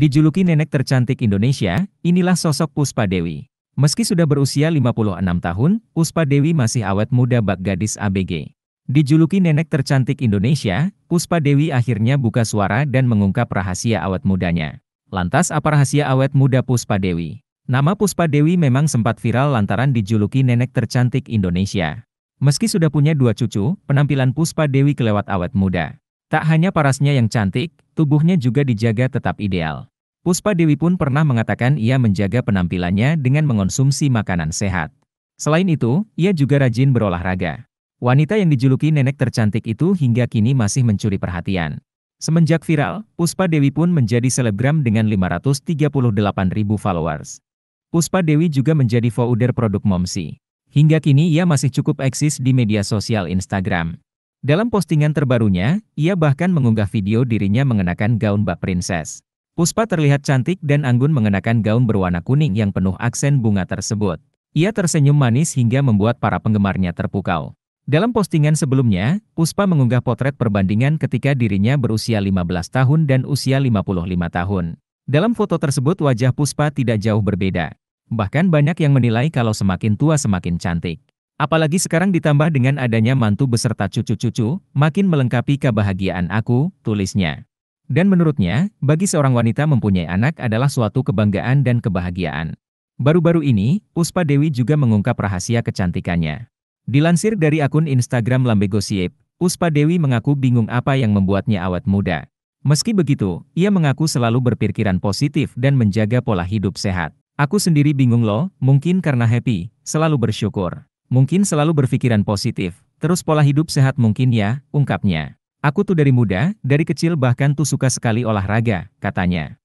Dijuluki nenek tercantik Indonesia, inilah sosok Puspa Dewi. Meski sudah berusia 56 tahun, Puspa Dewi masih awet muda bak gadis ABG. Dijuluki nenek tercantik Indonesia, Puspa Dewi akhirnya buka suara dan mengungkap rahasia awet mudanya. Lantas apa rahasia awet muda Puspa Dewi? Nama Puspa Dewi memang sempat viral lantaran dijuluki nenek tercantik Indonesia. Meski sudah punya dua cucu, penampilan Puspa Dewi kelewat awet muda. Tak hanya parasnya yang cantik, tubuhnya juga dijaga tetap ideal. Puspa Dewi pun pernah mengatakan ia menjaga penampilannya dengan mengonsumsi makanan sehat. Selain itu, ia juga rajin berolahraga. Wanita yang dijuluki nenek tercantik itu hingga kini masih mencuri perhatian. Semenjak viral, Puspa Dewi pun menjadi selebgram dengan 538 ribu followers. Puspa Dewi juga menjadi founder produk Momsi. Hingga kini ia masih cukup eksis di media sosial Instagram. Dalam postingan terbarunya, ia bahkan mengunggah video dirinya mengenakan gaun bak princess. Puspa terlihat cantik dan anggun mengenakan gaun berwarna kuning yang penuh aksen bunga tersebut. Ia tersenyum manis hingga membuat para penggemarnya terpukau. Dalam postingan sebelumnya, Puspa mengunggah potret perbandingan ketika dirinya berusia 15 tahun dan usia 55 tahun. Dalam foto tersebut wajah Puspa tidak jauh berbeda. Bahkan banyak yang menilai kalau semakin tua semakin cantik. Apalagi sekarang ditambah dengan adanya mantu beserta cucu-cucu, makin melengkapi kebahagiaan aku, tulisnya. Dan menurutnya, bagi seorang wanita mempunyai anak adalah suatu kebanggaan dan kebahagiaan. Baru-baru ini, Puspa Dewi juga mengungkap rahasia kecantikannya. Dilansir dari akun Instagram Gossip, Puspa Dewi mengaku bingung apa yang membuatnya awet muda. Meski begitu, ia mengaku selalu berpikiran positif dan menjaga pola hidup sehat. Aku sendiri bingung loh, mungkin karena happy, selalu bersyukur. Mungkin selalu berpikiran positif, terus pola hidup sehat mungkin ya, ungkapnya. Aku tuh dari muda, dari kecil bahkan tuh suka sekali olahraga, katanya.